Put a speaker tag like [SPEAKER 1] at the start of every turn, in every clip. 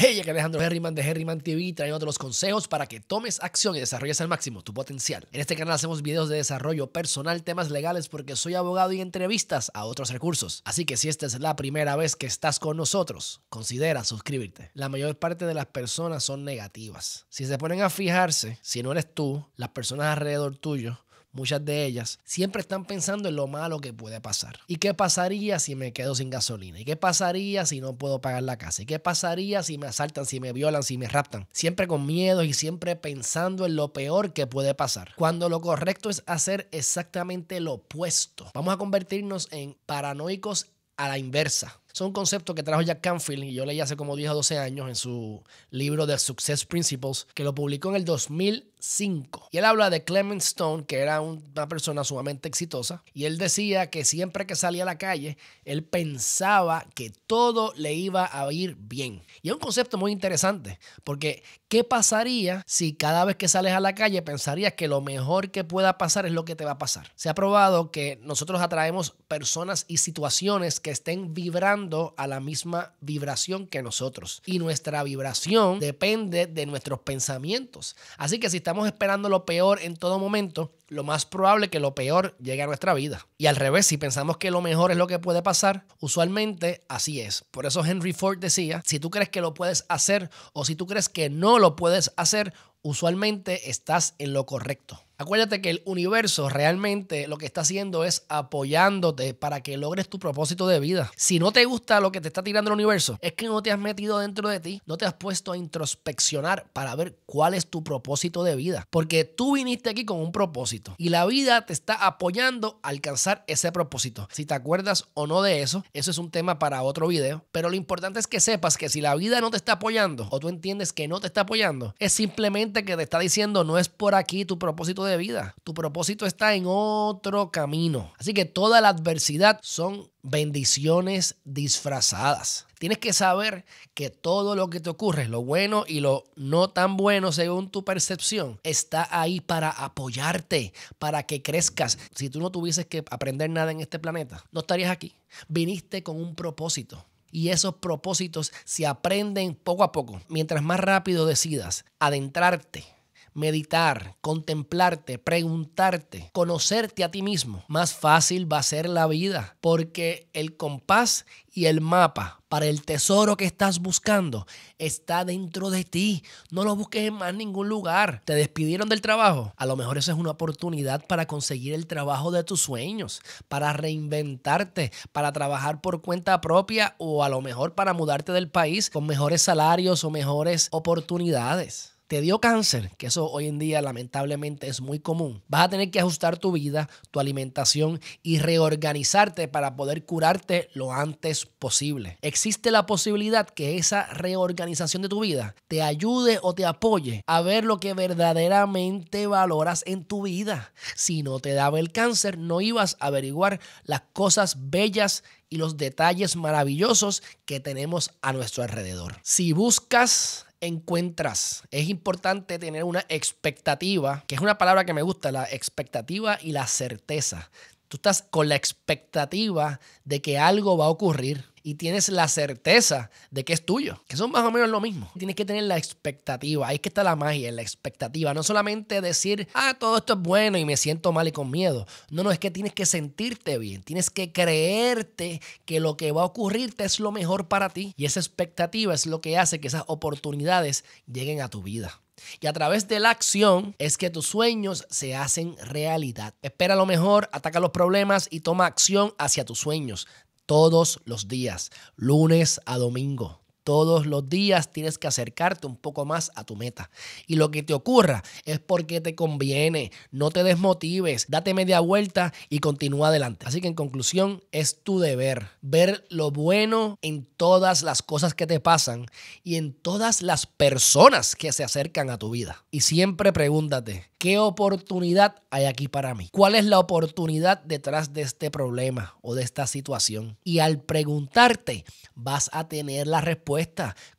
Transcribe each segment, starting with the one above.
[SPEAKER 1] Hey, aquí Alejandro Herriman de Herriman TV todos los consejos para que tomes acción y desarrolles al máximo tu potencial. En este canal hacemos videos de desarrollo personal, temas legales porque soy abogado y entrevistas a otros recursos. Así que si esta es la primera vez que estás con nosotros, considera suscribirte. La mayor parte de las personas son negativas. Si se ponen a fijarse, si no eres tú, las personas alrededor tuyo muchas de ellas, siempre están pensando en lo malo que puede pasar. ¿Y qué pasaría si me quedo sin gasolina? ¿Y qué pasaría si no puedo pagar la casa? ¿Y qué pasaría si me asaltan, si me violan, si me raptan? Siempre con miedo y siempre pensando en lo peor que puede pasar. Cuando lo correcto es hacer exactamente lo opuesto. Vamos a convertirnos en paranoicos a la inversa. Es un concepto que trajo Jack Canfield y yo leí hace como 10 o 12 años en su libro The Success Principles, que lo publicó en el 2000 5. Y él habla de Clement Stone, que era una persona sumamente exitosa, y él decía que siempre que salía a la calle, él pensaba que todo le iba a ir bien. Y es un concepto muy interesante, porque ¿qué pasaría si cada vez que sales a la calle pensarías que lo mejor que pueda pasar es lo que te va a pasar? Se ha probado que nosotros atraemos personas y situaciones que estén vibrando a la misma vibración que nosotros. Y nuestra vibración depende de nuestros pensamientos. Así que si estamos esperando lo peor en todo momento, lo más probable que lo peor llegue a nuestra vida. Y al revés, si pensamos que lo mejor es lo que puede pasar, usualmente así es. Por eso Henry Ford decía, si tú crees que lo puedes hacer o si tú crees que no lo puedes hacer, usualmente estás en lo correcto. Acuérdate que el universo realmente lo que está haciendo es apoyándote para que logres tu propósito de vida. Si no te gusta lo que te está tirando el universo, es que no te has metido dentro de ti, no te has puesto a introspeccionar para ver cuál es tu propósito de vida. Porque tú viniste aquí con un propósito y la vida te está apoyando a alcanzar ese propósito. Si te acuerdas o no de eso, eso es un tema para otro video. Pero lo importante es que sepas que si la vida no te está apoyando o tú entiendes que no te está apoyando, es simplemente que te está diciendo no es por aquí tu propósito de de vida. Tu propósito está en otro camino. Así que toda la adversidad son bendiciones disfrazadas. Tienes que saber que todo lo que te ocurre, lo bueno y lo no tan bueno según tu percepción, está ahí para apoyarte, para que crezcas. Si tú no tuvieses que aprender nada en este planeta, no estarías aquí. Viniste con un propósito. Y esos propósitos se aprenden poco a poco. Mientras más rápido decidas adentrarte meditar, contemplarte, preguntarte, conocerte a ti mismo, más fácil va a ser la vida, porque el compás y el mapa para el tesoro que estás buscando está dentro de ti. No lo busques en más ningún lugar. Te despidieron del trabajo. A lo mejor esa es una oportunidad para conseguir el trabajo de tus sueños, para reinventarte, para trabajar por cuenta propia o a lo mejor para mudarte del país con mejores salarios o mejores oportunidades te dio cáncer, que eso hoy en día lamentablemente es muy común, vas a tener que ajustar tu vida, tu alimentación y reorganizarte para poder curarte lo antes posible. Existe la posibilidad que esa reorganización de tu vida te ayude o te apoye a ver lo que verdaderamente valoras en tu vida. Si no te daba el cáncer, no ibas a averiguar las cosas bellas y los detalles maravillosos que tenemos a nuestro alrededor. Si buscas encuentras. Es importante tener una expectativa, que es una palabra que me gusta, la expectativa y la certeza. Tú estás con la expectativa de que algo va a ocurrir y tienes la certeza de que es tuyo, que son más o menos lo mismo. Tienes que tener la expectativa, ahí que está la magia, la expectativa, no solamente decir, ah, todo esto es bueno y me siento mal y con miedo. No, no, es que tienes que sentirte bien, tienes que creerte que lo que va a ocurrirte es lo mejor para ti y esa expectativa es lo que hace que esas oportunidades lleguen a tu vida. Y a través de la acción es que tus sueños se hacen realidad. Espera lo mejor, ataca los problemas y toma acción hacia tus sueños todos los días, lunes a domingo. Todos los días tienes que acercarte un poco más a tu meta. Y lo que te ocurra es porque te conviene. No te desmotives, date media vuelta y continúa adelante. Así que en conclusión, es tu deber ver lo bueno en todas las cosas que te pasan y en todas las personas que se acercan a tu vida. Y siempre pregúntate, ¿qué oportunidad hay aquí para mí? ¿Cuál es la oportunidad detrás de este problema o de esta situación? Y al preguntarte, vas a tener la respuesta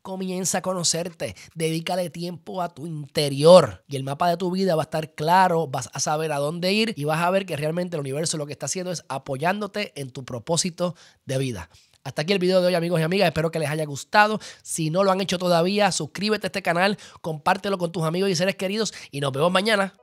[SPEAKER 1] Comienza a conocerte, dedícale tiempo a tu interior y el mapa de tu vida va a estar claro, vas a saber a dónde ir y vas a ver que realmente el universo lo que está haciendo es apoyándote en tu propósito de vida. Hasta aquí el video de hoy, amigos y amigas. Espero que les haya gustado. Si no lo han hecho todavía, suscríbete a este canal, compártelo con tus amigos y seres queridos y nos vemos mañana.